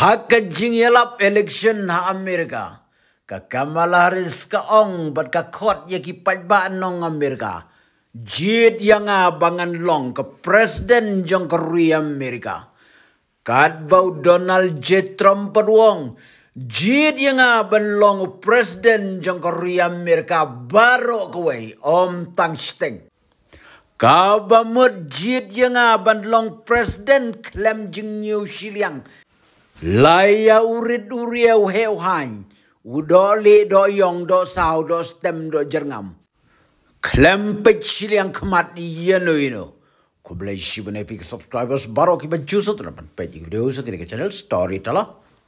haka yelap election ha Amerika. Ka Kamala Harris ka ong bat ka kot ya ki pajbaan nong Amerika. Jit yang abangan long ke Presiden jong kerui Amerika. Kad bau Donald J. Trump wong. Jit yang aban long Presiden jong kerui Amerika baru kawai om tang steng. Kau bamut jit yang aban long Presiden klem jing New Zealand. Laya urid uriau heu hany. Udo li do yong do sao do stem do jerngam. Klem pecil yang kemat yeno ino. Ku bela isi bena pik subscribers baru ki baju satu napan video satu ke channel story tala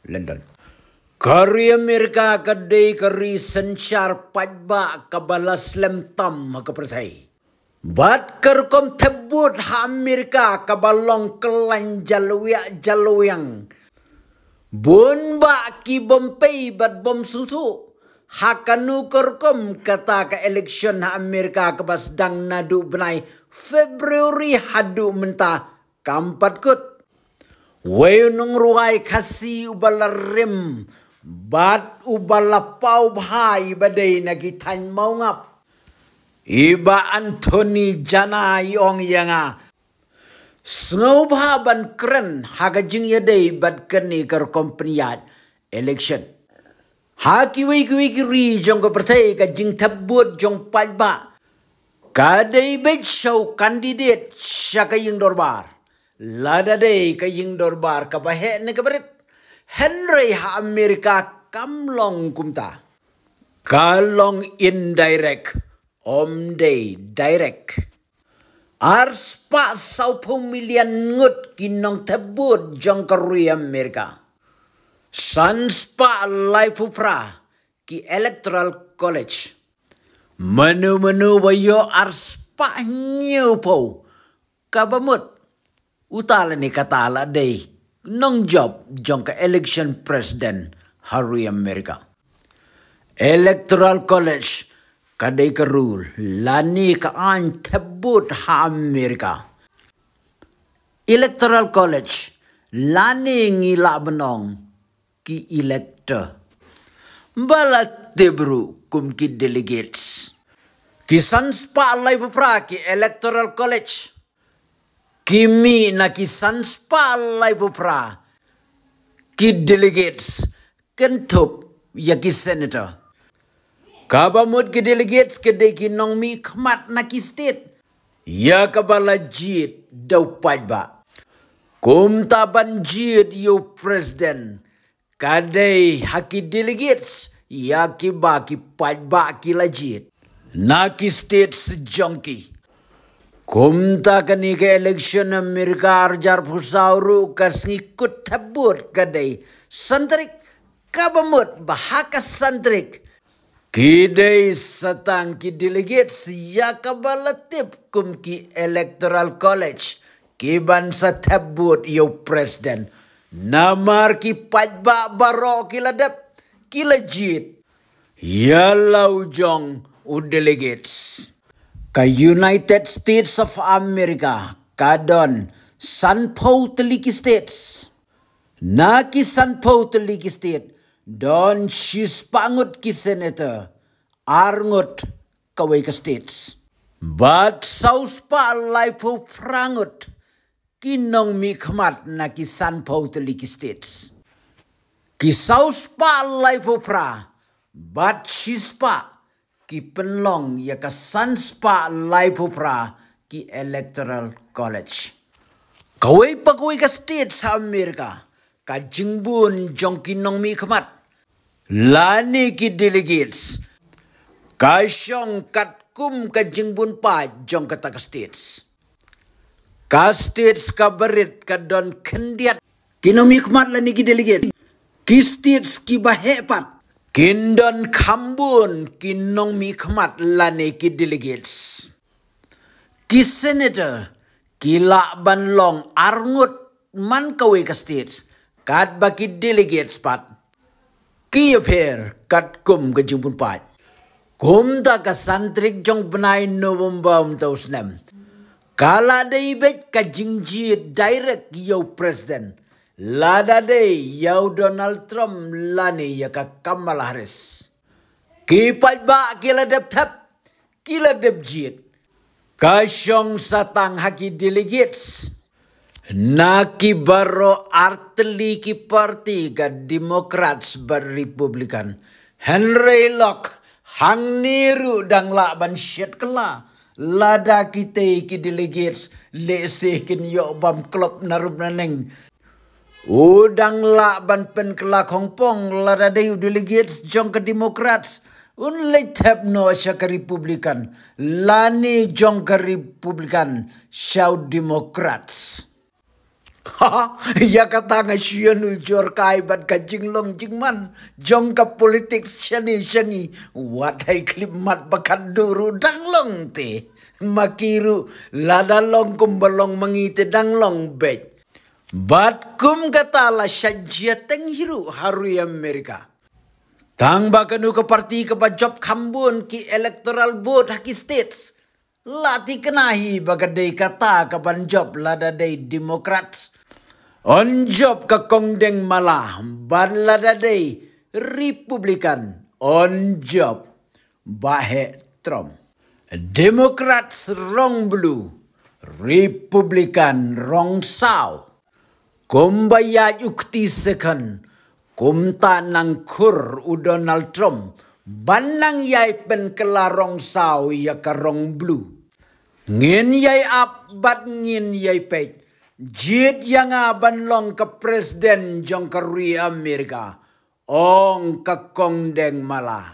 London. Kari Amerika kadai kari sencar pajba kabalas lem tam kepercayai. Bat kerkom tebut Amerika kabalong kelan jalwiak jalwiang. Bun baki bom pei bat bom susu. Hakanu korkom kata ke election ha Amerika ke bas dang nadu benai Februari hadu menta kampat kut. nung ruai kasi ubala rim bat ubala pau bhai badai nagi tan mau ngap. Iba Anthony Jana yong yanga Sengau ban keren haga jing ya bad kani kar kompanyat election. Haki wai wiki ri jong ko pertai ka jing tabut jong pajba. Kadai bet show kandidat syaka ying dorbar. Lada day ka dorbar ka bahe ne ka berit. Henry ha Amerika kamlong kumta. Kalong indirect. Om day direct arspa saupung milian ngut kinong tebut jong keruya mereka. Sanspa laipupra ki electoral college. Menu-menu bayo arspa nyupau kabamut utala ni ala dei nong job jong election president haru Amerika. Electoral college kadai kerul, lani ka an tebut ha Amerika. Electoral College lani ngila benong ki elector. Balat tebru kum ki delegates. Ki spa lai pra ki Electoral College. Kimi na kisan spa lai pupra ki delegates kentup ya ki senator. Kabamut kedelegate kedeki nongmi khmat naki state. Ya kabala jit dau pajba. Kum taban jit yo president. Kadai haki delegates ya kibaki pajba kila jit. Naki state sejongki. Kumta kani ke election Amerika arjar pusauru kasni kuthabur kadai santrik kabamut bahaka santrik Kidei satang ki delegates yakabalatip kum ki electoral college kiban bansa tebut yo president namar ki pajba baro ki ladap ki legit delegates ka United States of America kadon San Paul Teliki States ki San Paul Teliki State Don shis pangut kiseneta arngut kawai states. But saus pa of prangut kinong mi khamat na kisan pau teliki states. saus pa of pra but shis pa ki penlong ya spa life of pra ki electoral college. Kawai pa kawai ke states Amerika. Kajingbun jongkinong mi khamat lani ki kasyong katkum kajingbun pa jong kata kastits kastits kabarit kadon kendiat kinomikmat lani ki diligit kistits ki bahepat kindon kambun kinong mikmat lani ki diligits ki senator kila banlong arngut man kawe kastits kat baki delegates pat kia pher kat kum pun pai kum ta ka santrik jong benai november um tau snem kala dei bet ka jing direct yo president lada dei yau donald trump lani ya ka kamala harris ba kila dep tap kila dep jit ka shong satang haki delegates Naki baro arteli ki parti ga Demokrat bar Republikan. Henry Locke hang niru dang la ban shet kela. Lada kita ki delegates le kin yo bam klop narum naneng. Udang la ban pen kela kongpong lada dayu delegates jong ke Demokrats. Un lethap no ke republikan. Lani jong ke republikan. Syau demokrats. Ha, ya kata nga shiyan ujor kancing bat ka jinglong jingman jong ka politik shani shani wadai hai klimat bakat duru danglong te makiru ladalong kumbalong mengite danglong bet bat kum kata la shajia teng hiru haru Amerika tang bakanu ke parti ke job kambun ki electoral vote haki states lati kenahi bagadai kata ke lada ladadai demokrats On job ke kongdeng malah day republikan on job bahe trom. Demokrat rong blue, republikan rong saw. Kumbaya yukti sekan, kumta nang kur u Donald Trump. Banang yai penkelarong rong saw ya karong blue. Ngin yai ap bat ngin yai pech Jit yang aban long ke presiden jong kerui Amerika. Ong ke kongdeng mala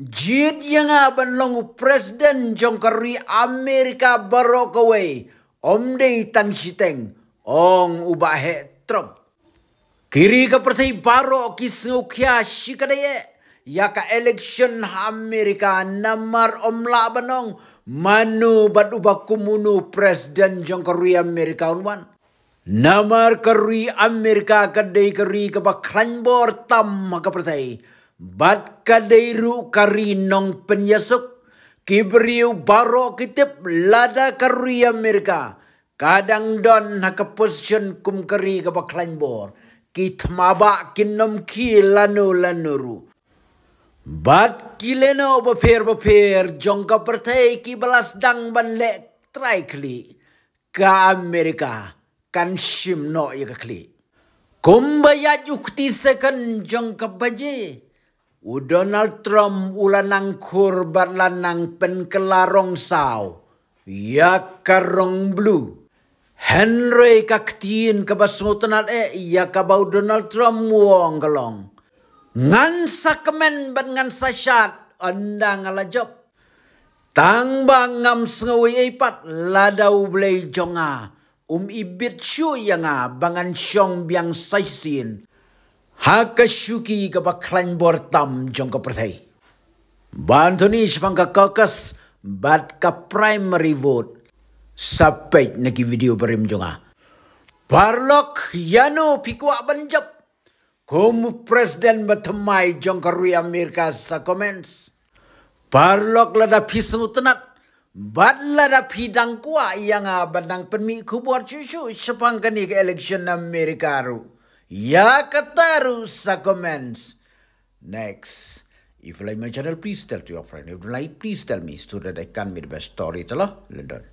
Jit yang aban long presiden jong kerui Amerika barokawai. Om dei tang siteng. Ong ubahe trop. Kiri ke persai baro kisngu kia shikadeye. Ya ka election Amerika namar om labanong banong manu baduba kumunu presiden jongkarui Amerika unwan. Namar karui Amerika kadai karui kaba kranbor tam maka pertai. Bat kadai ru kari nong penyesuk. Kibriu baro kitip lada karui Amerika. Kadang don haka position kum kari kaba kranbor. Kitmaba kinom ki lanu lanuru. Bat kileno bapir bapir jongka pertai ki belas dang ban le try kli ka Amerika kan shim no ya kli. Kumbaya yukti sekan jongka baje. U Donald Trump ulanang kurban lanang kelarong sao Ya karong blue. Henry kaktin kabasutan e ya kabau Donald Trump wong kalong ngan sakemen ban ngan sasyat anda ngalajop. Tangbang ngam sengawi ipat ladau blei jonga. Um ibit syu yanga bangan syong biang saisin. Hakashuki kapa klan bortam jong ka pertai. Bantoni sepang ka bat ka primary vote. sampai nagi video berim jonga. Barlok yano pikwa banjap como president batamai jongkarui Amerika sa comments. Barlok lada pisnu tenat. bat lada pidang kuwa yang abadang penmi kubuar cucu sepangkani ke election Amerika ru. Ya kataru sa comments. Next. If you like my channel, please tell to your friend. If you like, please tell me so that I can make the best storyteller. London.